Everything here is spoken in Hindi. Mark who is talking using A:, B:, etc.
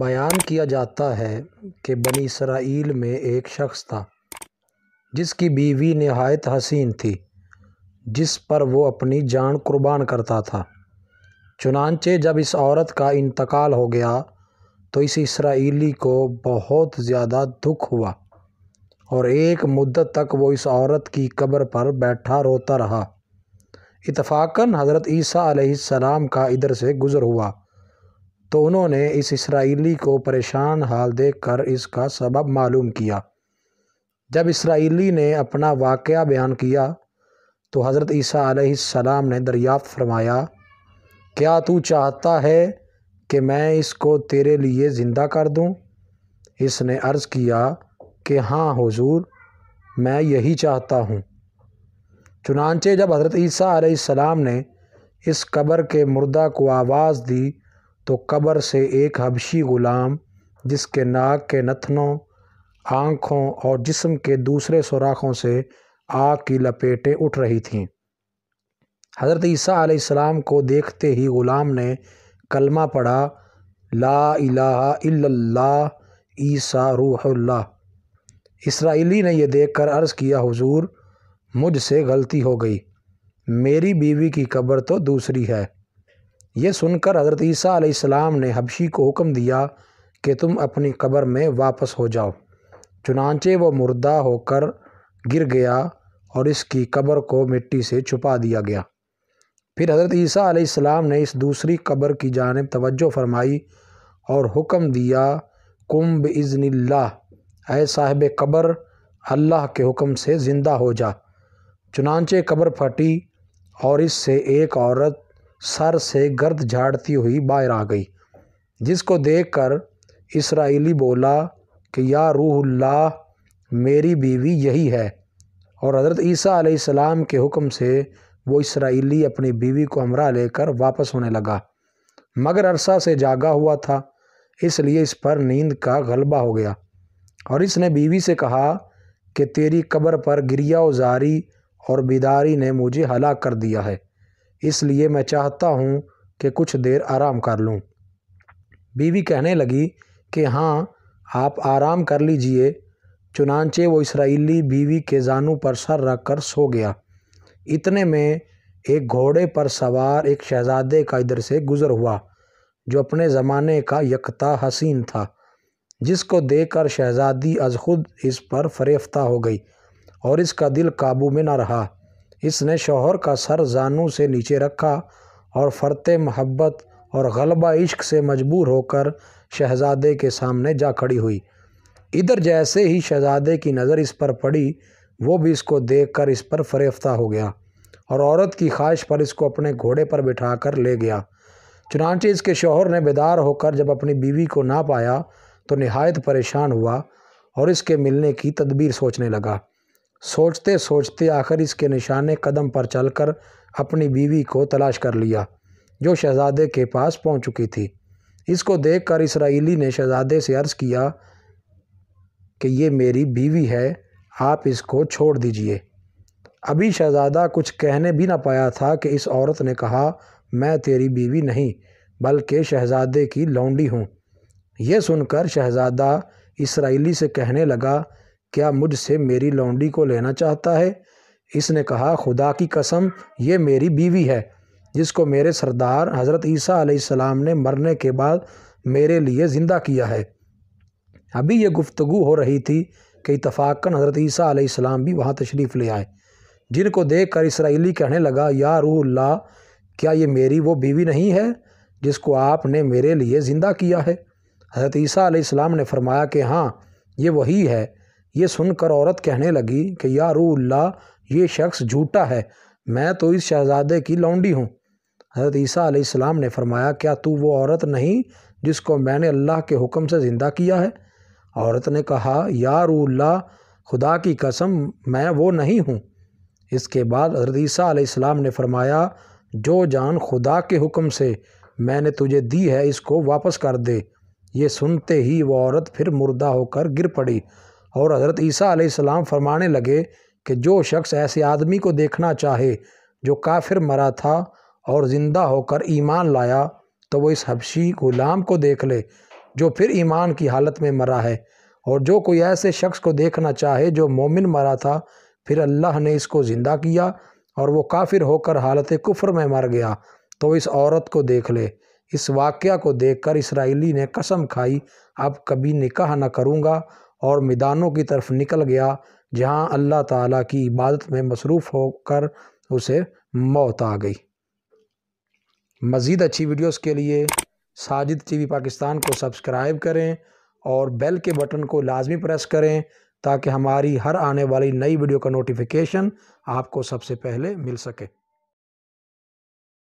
A: बयान किया जाता है कि बनी इसराइल में एक शख्स था जिसकी बीवी नहायत हसीन थी जिस पर वो अपनी जान कुर्बान करता था चुनानचे जब इस औरत का इंतकाल हो गया तो इस इसराइली को बहुत ज़्यादा दुख हुआ और एक मुद्दत तक वो इस औरत की कब्र पर बैठा रोता रहा इतफ़ाक़न हज़रत ईसा सलाम का इधर से गुज़र हुआ तो उन्होंने इस इसराइली को परेशान हाल देखकर इसका सबब मालूम किया जब इसराइली ने अपना वाक़ बयान किया तो हज़रत ईसा सलाम ने दरियाफ़त फरमाया क्या तू चाहता है कि मैं इसको तेरे लिए ज़िंदा कर दूं? इसने अर्ज़ किया कि हाँ हुजूर मैं यही चाहता हूँ चुनानचे जब हज़रत ईसा सलाम ने इस कब्र के मुर्दा को आवाज़ दी तो कब्र से एक हबशी ग़ुलाम जिसके नाक के नथनों आँखों और जिस्म के दूसरे सुराखों से आग की लपेटें उठ रही थीं हज़रत ईसा को देखते ही ग़ुलाम ने कलमा पढ़ा ला इलाहा इल्लल्लाह ईसा रूहुल्लाह इसराइली ने यह देखकर अर्ज़ किया हुजूर मुझसे गलती हो गई मेरी बीवी की कब्र तो दूसरी है यह सुनकर हज़रत ईसा ने हबशी को हुक्म दिया कि तुम अपनी कब्र में वापस हो जाओ चुनाचे वो मुर्दा होकर गिर गया और इसकी कब्र को मिट्टी से छुपा दिया गया फिर हज़रत ईसा ने इस दूसरी कब्र की जानब तवज्जो फरमाई और हुक्म दिया कुंभ इज़निल्ला ए साहिब कब्र अल्लाह के हुक्म से ज़िंदा हो जा चुनाचे कब्र फटी और इससे एक औरत सर से गर्द झाड़ती हुई बाहर आ गई जिसको देखकर इसराइली बोला कि या रूहुल्ला मेरी बीवी यही है और हज़रत ईसा आसमाम के हुक्म से वो इसराइली अपनी बीवी को हमरा लेकर वापस होने लगा मगर अरसा से जागा हुआ था इसलिए इस पर नींद का गलबा हो गया और इसने बीवी से कहा कि तेरी कब्र पर गिरिया उजारी और बिदारी ने मुझे हलाक कर दिया है इसलिए मैं चाहता हूँ कि कुछ देर आराम कर लूँ बीवी कहने लगी कि हाँ आप आराम कर लीजिए चुनानचे वो इसराइली बीवी के जानू पर सर रख कर सो गया इतने में एक घोड़े पर सवार एक शहजादे का इधर से गुज़र हुआ जो अपने ज़माने का यकता हसीन था जिसको देखकर शहजादी अज खुद इस पर फरेफ्ता हो गई और इसका दिल काबू में न रहा इसने शोहर का सर जानू से नीचे रखा और फ़र्त मोहब्बत और गलबा इश्क से मजबूर होकर शहज़ादे के सामने जा खड़ी हुई इधर जैसे ही शहज़ादे की नज़र इस पर पड़ी वो भी इसको देख कर इस पर फरेफ्ता हो गया और औरत की ख्वाहिश पर इसको अपने घोड़े पर बिठा कर ले गया चुनाच इसके शोहर ने बेदार होकर जब अपनी बीवी को ना पाया तो नहायत परेशान हुआ और इसके मिलने की तदबीर सोचने लगा सोचते सोचते आखिर इसके निशाने कदम पर चलकर अपनी बीवी को तलाश कर लिया जो शहजादे के पास पहुंच चुकी थी इसको देखकर इसराइली ने शहजादे से अर्ज़ किया कि ये मेरी बीवी है आप इसको छोड़ दीजिए अभी शहजादा कुछ कहने भी ना पाया था कि इस औरत ने कहा मैं तेरी बीवी नहीं बल्कि शहजादे की लौंडी हूँ यह सुनकर शहजादा इसराइली से कहने लगा क्या मुझसे मेरी लौंडी को लेना चाहता है इसने कहा खुदा की कसम ये मेरी बीवी है जिसको मेरे सरदार हज़रत ईसा ने मरने के बाद मेरे लिए ज़िंदा किया है अभी यह गुफ्तु हो रही थी कि इतफ़ाक़न हज़रत ईसा भी वहाँ तशरीफ़ ले आए जिनको देख कर इसराइली कहने लगा या रूहल्ला क्या ये मेरी वो बीवी नहीं है जिसको आपने मेरे लिए ज़िंदा किया है हज़रत ईसा ने फरमाया कि हाँ ये वही है ये सुनकर औरत कहने लगी कि या रूल्ला ये शख्स झूठा है मैं तो इस शहजादे की लौंडी हूँ हज़रत ईसा आसमाम ने फरमाया क्या तू वो औरत नहीं जिसको मैंने अल्लाह के हुक्म से ज़िंदा किया है औरत ने कहा या रूल्ला खुदा की कसम मैं वो नहीं हूँ इसके बाद हज़रत ईसा आसमाम ने फरमाया जो जान खुदा के हुक्म से मैंने तुझे दी है इसको वापस कर दे ये सुनते ही वो औरत फिर मुर्दा होकर गिर पड़ी और हज़रत ईसा फरमाने लगे कि जो शख्स ऐसे आदमी को देखना चाहे जो काफिर मरा था और ज़िंदा होकर ईमान लाया तो वो इस हबशी ग़ुलाम को देख ले जो फिर ईमान की हालत में मरा है और जो कोई ऐसे शख्स को देखना चाहे जो मोमिन मरा था फिर अल्लाह ने इसको ज़िंदा किया और वो काफिर होकर हालत कुफ्र में मर गया तो इस औरत को देख ले इस वाक़ को देख कर इसराइली ने कसम खाई अब कभी निकाह न करूँगा और मैदानों की तरफ निकल गया जहाँ अल्लाह ताला की इबादत में मसरूफ़ होकर उसे मौत आ गई मज़ीद अच्छी वीडियोस के लिए साजिद टीवी पाकिस्तान को सब्सक्राइब करें और बेल के बटन को लाजमी प्रेस करें ताकि हमारी हर आने वाली नई वीडियो का नोटिफिकेशन आपको सबसे पहले मिल सके